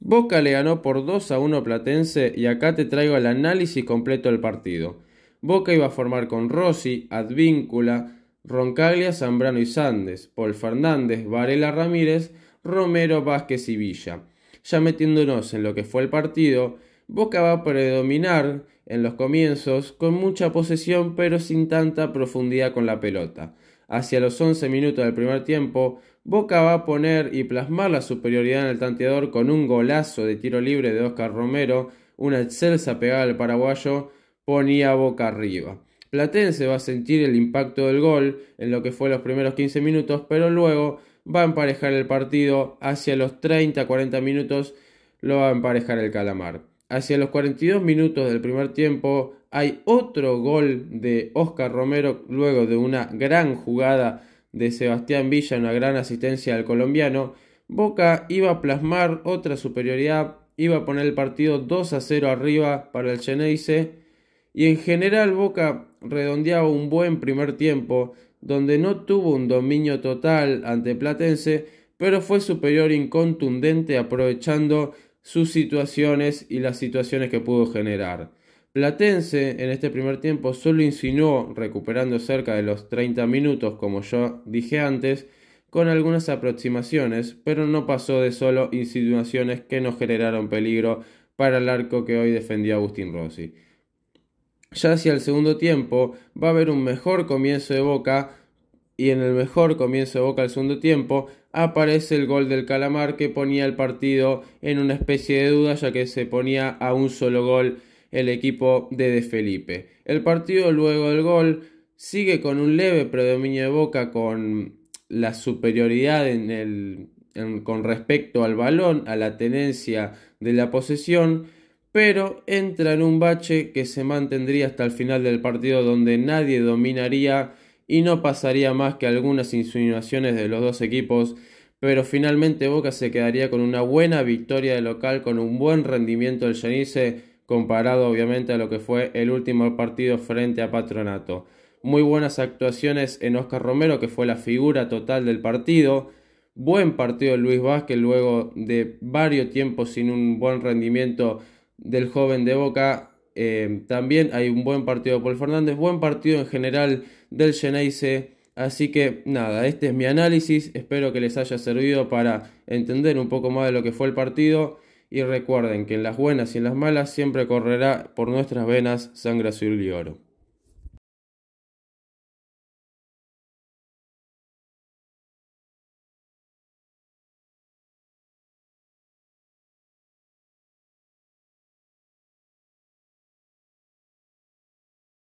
Boca le ganó por 2 a 1 Platense y acá te traigo el análisis completo del partido. Boca iba a formar con Rossi, Advíncula, Roncaglia, Zambrano y Sandes, Paul Fernández, Varela Ramírez, Romero, Vázquez y Villa. Ya metiéndonos en lo que fue el partido, Boca va a predominar en los comienzos con mucha posesión pero sin tanta profundidad con la pelota hacia los 11 minutos del primer tiempo, Boca va a poner y plasmar la superioridad en el tanteador con un golazo de tiro libre de Oscar Romero, una excelsa pegada al paraguayo, ponía Boca arriba. Platense va a sentir el impacto del gol en lo que fue los primeros 15 minutos, pero luego va a emparejar el partido hacia los 30-40 minutos, lo va a emparejar el calamar. Hacia los 42 minutos del primer tiempo hay otro gol de Oscar Romero luego de una gran jugada de Sebastián Villa, una gran asistencia al colombiano. Boca iba a plasmar otra superioridad, iba a poner el partido 2 a 0 arriba para el Geneise y en general Boca redondeaba un buen primer tiempo donde no tuvo un dominio total ante Platense, pero fue superior incontundente aprovechando sus situaciones y las situaciones que pudo generar. Platense en este primer tiempo solo insinuó, recuperando cerca de los 30 minutos como yo dije antes, con algunas aproximaciones, pero no pasó de solo insinuaciones que no generaron peligro para el arco que hoy defendía Agustín Rossi. Ya hacia el segundo tiempo va a haber un mejor comienzo de Boca y en el mejor comienzo de Boca al segundo tiempo aparece el gol del Calamar que ponía el partido en una especie de duda ya que se ponía a un solo gol el equipo de De Felipe. El partido luego del gol sigue con un leve predominio de Boca con la superioridad en el, con respecto al balón, a la tenencia de la posesión, pero entra en un bache que se mantendría hasta el final del partido donde nadie dominaría y no pasaría más que algunas insinuaciones de los dos equipos, pero finalmente Boca se quedaría con una buena victoria de local, con un buen rendimiento del Janice, comparado obviamente a lo que fue el último partido frente a Patronato. Muy buenas actuaciones en Oscar Romero, que fue la figura total del partido. Buen partido Luis Vázquez luego de varios tiempos sin un buen rendimiento del joven de Boca Em, también hay un buen partido de Paul Fernández, buen partido en general del Geneise. Así que nada, este es mi análisis. Espero que les haya servido para entender un poco más de lo que fue el partido. Y recuerden que en las buenas y en las malas siempre correrá por nuestras venas sangre azul y oro.